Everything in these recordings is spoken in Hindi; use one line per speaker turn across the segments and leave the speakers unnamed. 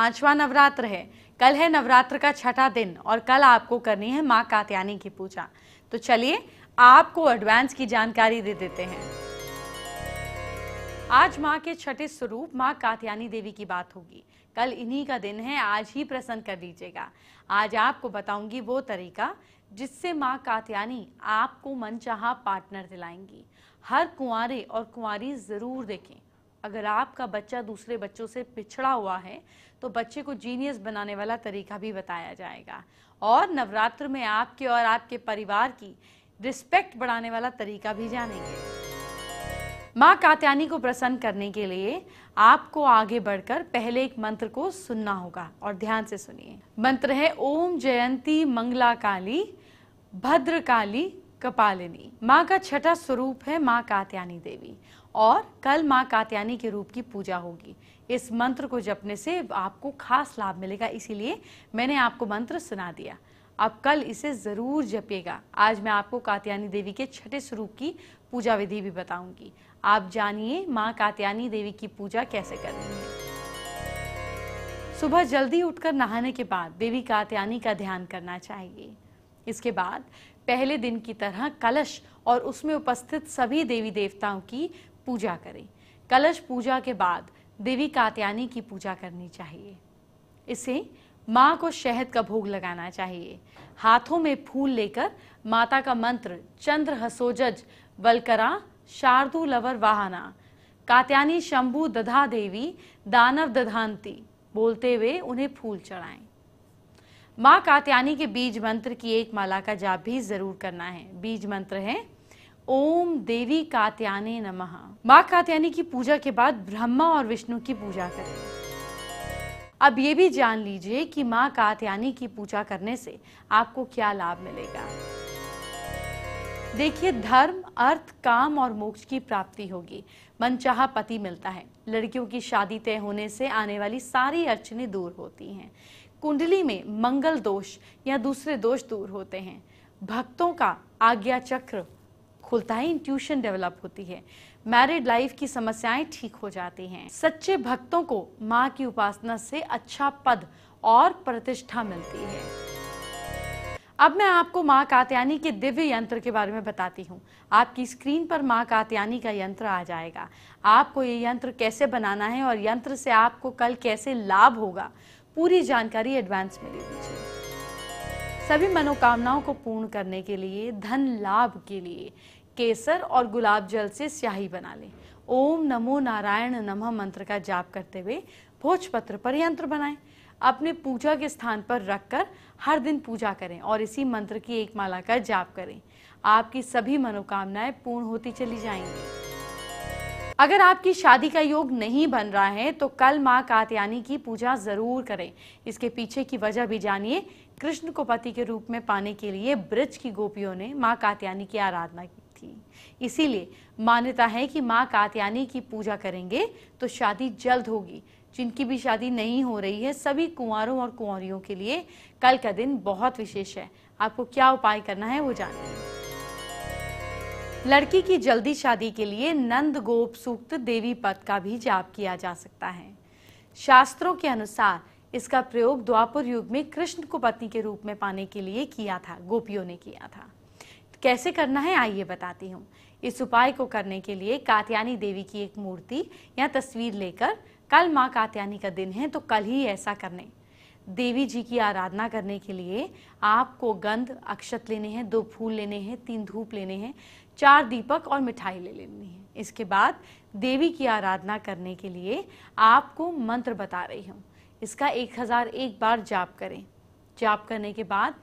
पांचवा नवरात्र है कल है नवरात्र का छठा दिन और कल आपको करनी है माँ कात्यानी की पूजा तो चलिए आपको एडवांस की जानकारी दे देते हैं आज माँ के छठे स्वरूप माँ कात्यानी देवी की बात होगी कल इन्हीं का दिन है आज ही प्रसन्न कर लीजिएगा आज आपको बताऊंगी वो तरीका जिससे माँ कात्यानी आपको मनचाहा पार्टनर दिलाएंगी हर कुंवरे और कुंवारी ज़रूर देखें अगर आपका बच्चा दूसरे बच्चों से पिछड़ा हुआ है तो बच्चे को जीनियस बनाने वाला तरीका भी बताया जाएगा और नवरात्र में आपके और आपके परिवार की रिस्पेक्ट बढ़ाने वाला तरीका भी जानेंगे माँ कात्यानी को प्रसन्न करने के लिए आपको आगे बढ़कर पहले एक मंत्र को सुनना होगा और ध्यान से सुनिए मंत्र है ओम जयंती मंगला काली भद्र काली कपालिनी माँ का छठा स्वरूप है माँ कात्यानी देवी और कल माँ कात्यानी के रूप की पूजा होगी इस मंत्र को जपने से आपको खास लाभ मिलेगा इसीलिए मैंने आपको मंत्र सुना दिया आप कल इसे ज़रूर जपिएगा आज मैं आपको कात्यानी देवी के छठे स्वरूप की पूजा विधि भी बताऊंगी आप जानिए माँ कात्यानी देवी की पूजा कैसे करनी है सुबह जल्दी उठकर नहाने के बाद देवी कात्यानी का ध्यान करना चाहिए इसके बाद पहले दिन की तरह कलश और उसमें उपस्थित सभी देवी देवताओं की पूजा करें कलश पूजा के बाद देवी कात्यानी की पूजा करनी चाहिए इसे माँ को शहद का भोग लगाना चाहिए हाथों में फूल लेकर माता का मंत्र चंद्र हसोजज वलकरा शार्दू लवर वाहना कात्यानी शंभु दधा देवी दानव दधांति बोलते हुए उन्हें फूल चढ़ाएं माँ कात्यानी के बीज मंत्र की एक माला का जाप भी जरूर करना है बीज मंत्र है ओम देवी कात्याने नमः माँ कात्यानी की पूजा के बाद ब्रह्मा और विष्णु की पूजा करें अब ये भी जान लीजिए कि माँ कात्यानी की पूजा करने से आपको क्या लाभ मिलेगा देखिए धर्म अर्थ काम और मोक्ष की प्राप्ति होगी मनचाहा पति मिलता है लड़कियों की शादी तय होने से आने वाली सारी अड़चने दूर होती हैं कुंडली में मंगल दोष या दूसरे दोष दूर होते हैं भक्तों का आज्ञा चक्र खुलता है इंट्यूशन डेवलप होती है मैरिड लाइफ की समस्याएं ठीक हो जाती हैं सच्चे भक्तों को माँ की उपासना से अच्छा पद और प्रतिष्ठा मिलती है अब मैं आपको माँ कात्यानी के दिव्य यंत्र के बारे में बताती हूँ आपकी स्क्रीन पर माँ कात्यानी का यंत्र आ जाएगा आपको ये यंत्र कैसे बनाना है और यंत्र से आपको कल कैसे लाभ होगा पूरी जानकारी एडवांस में ले लीजिए सभी मनोकामनाओं को पूर्ण करने के लिए धन लाभ के लिए केसर और गुलाब जल से स्याही बना लें ओम नमो नारायण नमः मंत्र का जाप करते हुए भोजपत्र पर यंत्र बनाएं अपने पूजा के स्थान पर रखकर हर दिन पूजा करें और इसी मंत्र की एक माला का जाप करें आपकी सभी मनोकामनाएं पूर्ण होती चली जाएंगी अगर आपकी शादी का योग नहीं बन रहा है तो कल माँ कात्यानी की पूजा ज़रूर करें इसके पीछे की वजह भी जानिए कृष्ण को पति के रूप में पाने के लिए ब्रज की गोपियों ने माँ कात्यानी की आराधना की थी इसीलिए मान्यता है कि माँ कात्यानी की पूजा करेंगे तो शादी जल्द होगी जिनकी भी शादी नहीं हो रही है सभी कुंवरों और कुंवरियों के लिए कल का दिन बहुत विशेष है आपको क्या उपाय करना है वो जानें लड़की की जल्दी शादी के लिए नंद गोप सूक्त देवी पद का भी जाप किया जा सकता है शास्त्रों के अनुसार इसका प्रयोग द्वापर युग में कृष्ण को पत्नी के रूप में पाने के लिए किया था गोपियों ने किया था कैसे करना है आइए बताती हूँ इस उपाय को करने के लिए कात्यानी देवी की एक मूर्ति या तस्वीर लेकर कल माँ कात्यानी का दिन है तो कल ही ऐसा करने देवी जी की आराधना करने के लिए आपको गंध अक्षत लेने हैं दो फूल लेने हैं तीन धूप लेने हैं चार दीपक और मिठाई ले लेनी है इसके बाद देवी की आराधना करने के लिए आपको मंत्र बता रही हूँ इसका एक हज़ार एक बार जाप करें जाप करने के बाद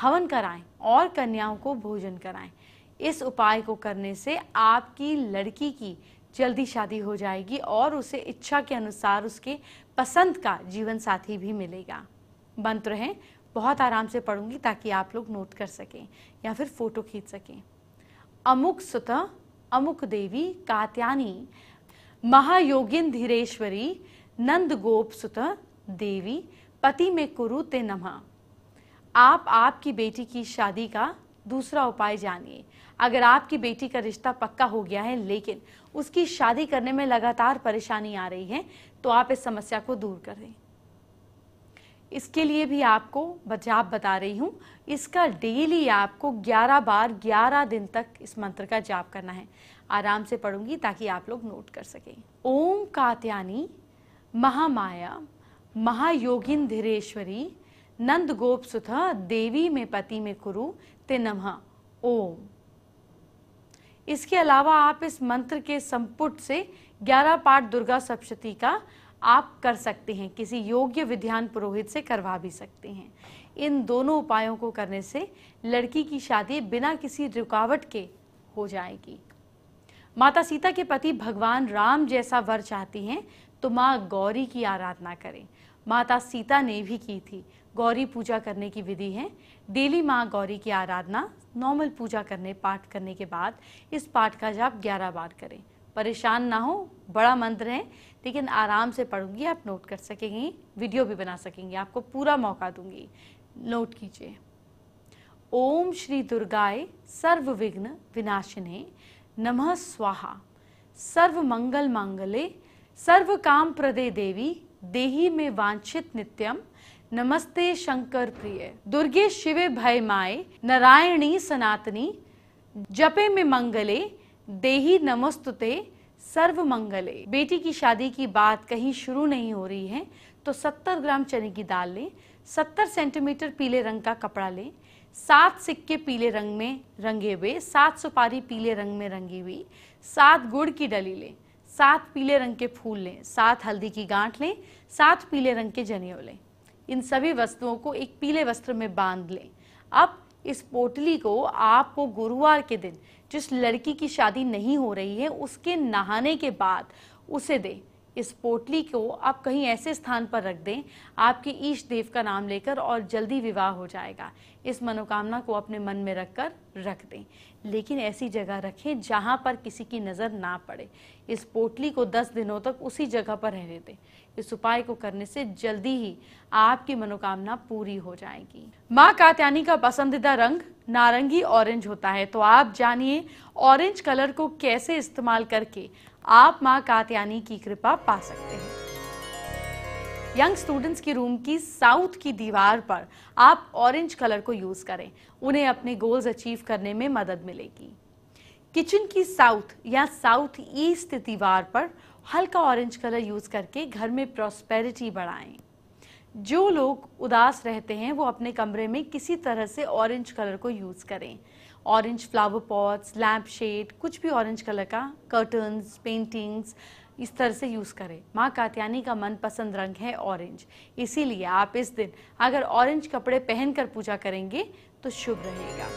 हवन कराएं और कन्याओं को भोजन कराएं इस उपाय को करने से आपकी लड़की की जल्दी शादी हो जाएगी और उसे इच्छा के अनुसार उसके पसंद का जीवन साथी भी मिलेगा मंत्र हैं बहुत आराम से पढ़ूंगी ताकि आप लोग नोट कर सकें या फिर फ़ोटो खींच सकें अमुक सुत अमुक देवी कात्यानी महायोगिन धीरेश्वरी नंद गोप सुत देवी पति में कुरु ते नमः आप आपकी बेटी की शादी का दूसरा उपाय जानिए अगर आपकी बेटी का रिश्ता पक्का हो गया है लेकिन उसकी शादी करने में लगातार परेशानी आ रही है तो आप इस समस्या को दूर करें इसके लिए भी आपको बचाव बता रही हूँ इसका डेली आपको 11 बार 11 दिन तक इस मंत्र का जाप करना है आराम से पढ़ूंगी ताकि आप लोग नोट कर सकें ओम कात्यानी महामाया महायोगिन धीरेश्वरी नंद गोप सुथ देवी में पति में कुरु ते नमः ओम इसके अलावा आप इस मंत्र के संपुट से 11 पाठ दुर्गा सप्शती का आप कर सकते हैं किसी योग्य विध्यान पुरोहित से करवा भी सकते हैं इन दोनों उपायों को करने से लड़की की शादी बिना किसी रुकावट के हो जाएगी माता सीता के पति भगवान राम जैसा वर चाहती हैं तो माँ गौरी की आराधना करें माता सीता ने भी की थी गौरी पूजा करने की विधि है डेली माँ गौरी की आराधना नॉर्मल पूजा करने पाठ करने के बाद इस पाठ का जाप ग्यारह बार करें परेशान ना हो बड़ा मंत्र है लेकिन आराम से पढ़ूंगी आप नोट कर सकेंगी वीडियो भी बना सकेंगी आपको पूरा मौका दूंगी नोट कीजिए ओम श्री दुर्गाय सर्व विघ्न विनाशिने नमः स्वाहा सर्व मंगल मांगले सर्व काम प्रदे देवी देही में वांछित नित्यम नमस्ते शंकर प्रिय दुर्गे शिवे भय माए नारायणी सनातनी जपे में मंगले देही नमस्तुते सर्व मंगले बेटी की शादी की बात कहीं शुरू नहीं हो रही है तो 70 ग्राम चने की दाल लें 70 सेंटीमीटर पीले रंग का कपड़ा लें सात सिक्के पीले रंग में रंगे हुए सात सुपारी पीले रंग में रंगी हुई सात गुड़ की डली लें सात पीले रंग के फूल लें सात हल्दी की गांठ लें सात पीले रंग के जनेओ लें इन सभी वस्तुओं को एक पीले वस्त्र में बांध लें अब इस पोटली को आपको गुरुवार के दिन जिस लड़की की शादी नहीं हो रही है उसके नहाने के बाद उसे दें इस पोटली को आप कहीं ऐसे स्थान पर रख दें आपके ईश देव का नाम लेकर और जल्दी विवाह हो जाएगा इस मनोकामना को अपने मन में रखकर रख दें लेकिन ऐसी जगह रखें जहां पर किसी की नज़र ना पड़े इस पोटली को 10 दिनों तक उसी जगह पर रहने दें इस उपाय को करने से जल्दी ही आपकी मनोकामना पूरी हो जाएगी माँ कात्यानी का पसंदीदा रंग नारंगी ऑरेंज होता है तो आप जानिए ऑरेंज कलर को कैसे इस्तेमाल करके आप माँ कात्यानी की कृपा पा सकते हैं यंग स्टूडेंट्स की रूम की साउथ की दीवार पर आप ऑरेंज कलर को यूज़ करें उन्हें अपने गोल्स अचीव करने में मदद मिलेगी किचन की साउथ या साउथ ईस्ट दीवार पर हल्का ऑरेंज कलर यूज़ करके घर में प्रॉस्पेरिटी बढ़ाएं जो लोग उदास रहते हैं वो अपने कमरे में किसी तरह से ऑरेंज कलर को यूज़ करें orange flower pots lamp shade कुछ भी ऑरेंज कलर का कर्टन्स पेंटिंग्स इस तरह से यूज़ करें माँ कात्यानी का मनपसंद रंग है ऑरेंज इसीलिए आप इस दिन अगर ऑरेंज कपड़े पहनकर पूजा करेंगे तो शुभ रहेगा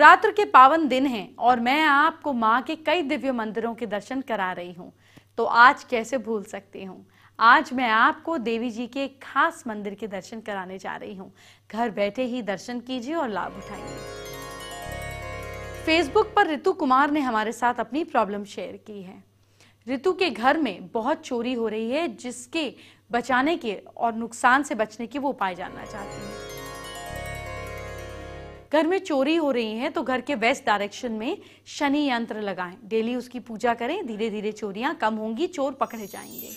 रात्र के पावन दिन हैं और मैं आपको माँ के कई दिव्य मंदिरों के दर्शन करा रही हूँ तो आज कैसे भूल सकती हूँ आज मैं आपको देवी जी के एक खास मंदिर के दर्शन कराने जा रही हूँ घर बैठे ही दर्शन कीजिए और लाभ उठाइए फेसबुक पर रितु कुमार ने हमारे साथ अपनी प्रॉब्लम शेयर की है रितु के घर में बहुत चोरी हो रही है जिसके बचाने के और नुकसान से बचने के वो उपाय जानना चाहती हैं घर में चोरी हो रही है तो घर के वेस्ट डायरेक्शन में शनि यंत्र लगाएं डेली उसकी पूजा करें धीरे धीरे चोरियां कम होंगी चोर पकड़े जाएंगे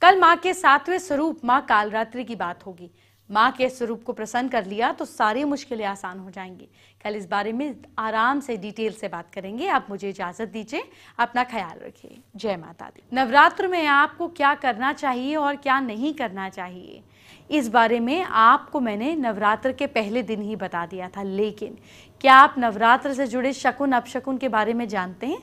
कल माँ के सातवें स्वरूप माँ कालरात्रि की बात होगी माँ के स्वरूप को प्रसन्न कर लिया तो सारी मुश्किलें आसान हो जाएंगी कल इस बारे में आराम से डिटेल से बात करेंगे आप मुझे इजाज़त दीजिए अपना ख्याल रखिए जय माता दी नवरात्र में आपको क्या करना चाहिए और क्या नहीं करना चाहिए इस बारे में आपको मैंने नवरात्र के पहले दिन ही बता दिया था लेकिन क्या आप नवरात्र से जुड़े शकुन अपशकुन के बारे में जानते हैं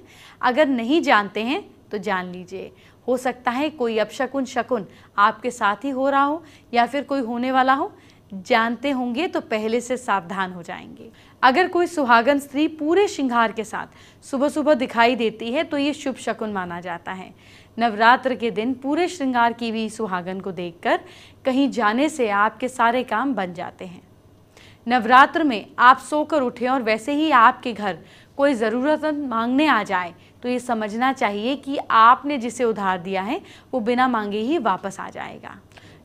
अगर नहीं जानते हैं तो जान लीजिए हो सकता है कोई अपशकुन शकुन आपके साथ ही हो रहा हो या फिर कोई होने वाला हो जानते होंगे तो पहले से सावधान हो जाएंगे अगर कोई सुहागन स्त्री पूरे श्रृंगार के साथ सुबह सुबह दिखाई देती है तो ये शुभ शकुन माना जाता है नवरात्र के दिन पूरे श्रृंगार की भी सुहागन को देखकर कहीं जाने से आपके सारे काम बन जाते हैं नवरात्र में आप सोकर उठें और वैसे ही आपके घर कोई ज़रूरतमंद मांगने आ जाए तो ये समझना चाहिए कि आपने जिसे उधार दिया है वो बिना मांगे ही वापस आ जाएगा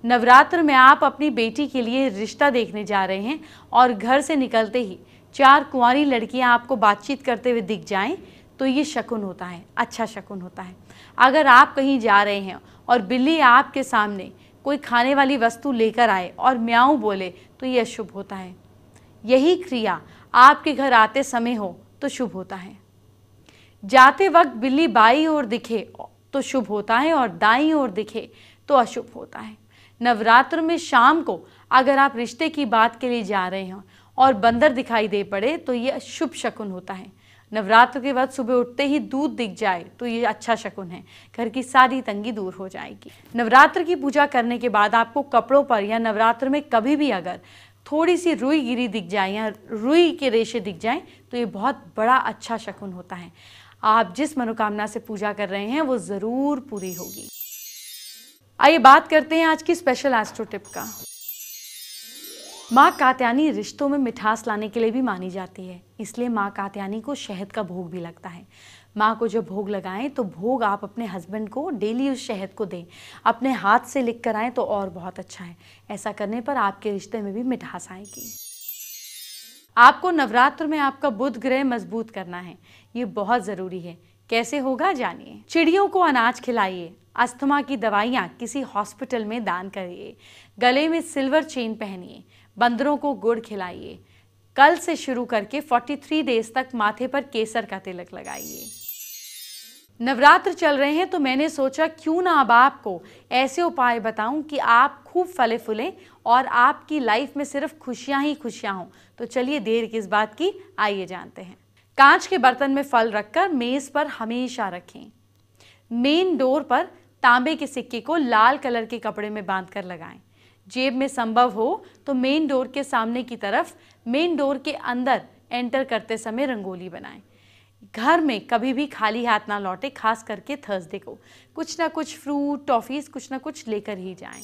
नवरात्र में आप अपनी बेटी के लिए रिश्ता देखने जा रहे हैं और घर से निकलते ही चार कुंवारी लड़कियां आपको बातचीत करते हुए दिख जाएं तो ये शकुन होता है अच्छा शकुन होता है अगर आप कहीं जा रहे हैं और बिल्ली आपके सामने कोई खाने वाली वस्तु लेकर आए और म्याऊ बोले तो ये अशुभ होता है यही क्रिया आपके घर आते समय हो तो शुभ होता है जाते वक्त बिल्ली बाई ओर दिखे तो शुभ होता है और दाई ओर दिखे तो अशुभ होता है नवरात्र में शाम को अगर आप रिश्ते की बात के लिए जा रहे हो और बंदर दिखाई दे पड़े तो ये शुभ शकुन होता है नवरात्र के बाद सुबह उठते ही दूध दिख जाए तो ये अच्छा शकुन है घर की सारी तंगी दूर हो जाएगी नवरात्र की पूजा करने के बाद आपको कपड़ों पर या नवरात्र में कभी भी अगर थोड़ी सी रुई गिरी दिख जाए या रुई के रेशे दिख जाए तो ये बहुत बड़ा अच्छा शकुन होता है आप जिस मनोकामना से पूजा कर रहे हैं वो ज़रूर पूरी होगी आइए बात करते हैं आज की स्पेशल एस्ट्रो टिप का माँ कात्यानी रिश्तों में मिठास लाने के लिए भी मानी जाती है इसलिए माँ कात्यानी को शहद का भोग भी लगता है माँ को जब भोग लगाएं तो भोग आप अपने हस्बैंड को डेली उस शहद को दें अपने हाथ से लिख कर आएँ तो और बहुत अच्छा है ऐसा करने पर आपके रिश्ते में भी मिठास आएगी आपको नवरात्र में आपका बुध ग्रह मजबूत करना है ये बहुत ज़रूरी है कैसे होगा जानिए चिड़ियों को अनाज खिलाइए अस्थमा की दवाइयाँ किसी हॉस्पिटल में दान करिए गले में सिल्वर चेन पहनिए बंदरों को गुड़ खिलाइए कल से शुरू करके 43 डेज तक माथे पर केसर का तिलक लगाइए नवरात्र चल रहे हैं तो मैंने सोचा क्यों ना अब आपको ऐसे उपाय बताऊं कि आप खूब फले फूलें और आपकी लाइफ में सिर्फ खुशियां ही खुशियां हों तो चलिए देर किस बात की आइए जानते हैं कांच के बर्तन में फल रखकर मेज़ पर हमेशा रखें मेन डोर पर तांबे के सिक्के को लाल कलर के कपड़े में बांध कर लगाएं जेब में संभव हो तो मेन डोर के सामने की तरफ मेन डोर के अंदर एंटर करते समय रंगोली बनाएं घर में कभी भी खाली हाथ ना लौटे खास करके थर्सडे को कुछ ना कुछ फ्रूट टॉफ़ीज़ कुछ ना कुछ लेकर ही जाएं।